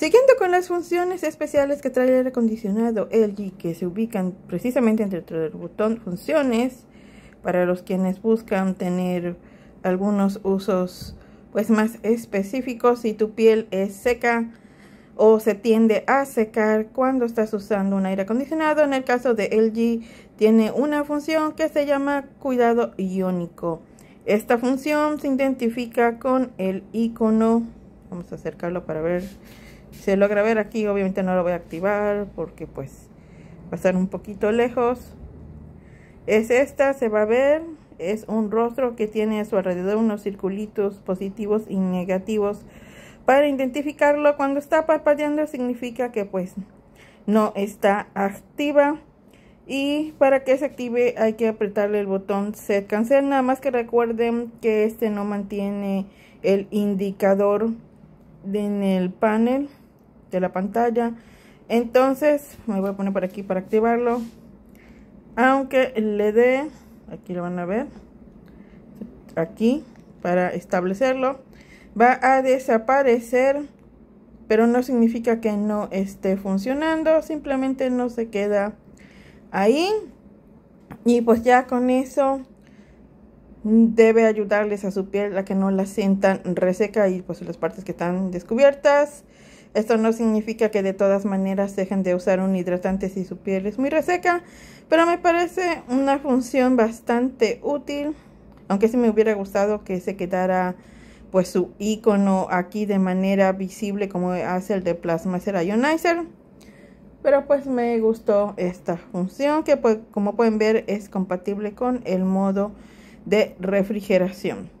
Siguiendo con las funciones especiales que trae el aire acondicionado LG, que se ubican precisamente entre el botón funciones, para los quienes buscan tener algunos usos pues más específicos si tu piel es seca o se tiende a secar cuando estás usando un aire acondicionado. En el caso de LG tiene una función que se llama cuidado iónico. Esta función se identifica con el icono. Vamos a acercarlo para ver se logra ver aquí obviamente no lo voy a activar porque pues va a estar un poquito lejos es esta se va a ver es un rostro que tiene a su alrededor unos circulitos positivos y negativos para identificarlo cuando está parpadeando significa que pues no está activa y para que se active hay que apretarle el botón set cancel nada más que recuerden que este no mantiene el indicador en el panel de la pantalla. Entonces, me voy a poner por aquí para activarlo. Aunque le dé, aquí lo van a ver, aquí para establecerlo, va a desaparecer, pero no significa que no esté funcionando, simplemente no se queda ahí. Y pues ya con eso debe ayudarles a su piel a que no la sientan reseca y pues las partes que están descubiertas. Esto no significa que de todas maneras dejen de usar un hidratante si su piel es muy reseca, pero me parece una función bastante útil, aunque sí me hubiera gustado que se quedara pues su icono aquí de manera visible como hace el de Plasma ser Ionizer. Pero pues me gustó esta función que pues, como pueden ver es compatible con el modo de refrigeración.